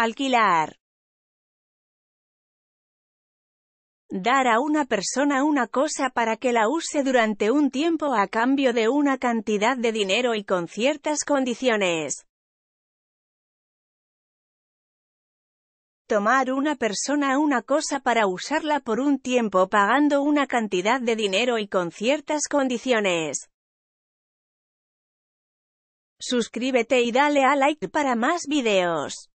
Alquilar. Dar a una persona una cosa para que la use durante un tiempo a cambio de una cantidad de dinero y con ciertas condiciones. tomar una persona una cosa para usarla por un tiempo pagando una cantidad de dinero y con ciertas condiciones. Suscríbete y dale a like para más videos.